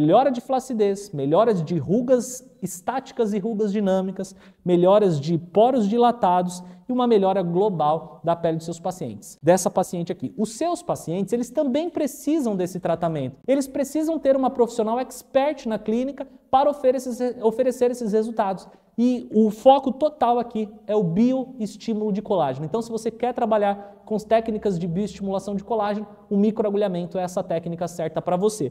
melhora de flacidez, melhoras de rugas estáticas e rugas dinâmicas, melhoras de poros dilatados e uma melhora global da pele dos seus pacientes. Dessa paciente aqui. Os seus pacientes, eles também precisam desse tratamento. Eles precisam ter uma profissional expert na clínica para oferecer, esses resultados. E o foco total aqui é o bioestímulo de colágeno. Então, se você quer trabalhar com as técnicas de bioestimulação de colágeno, o microagulhamento é essa técnica certa para você.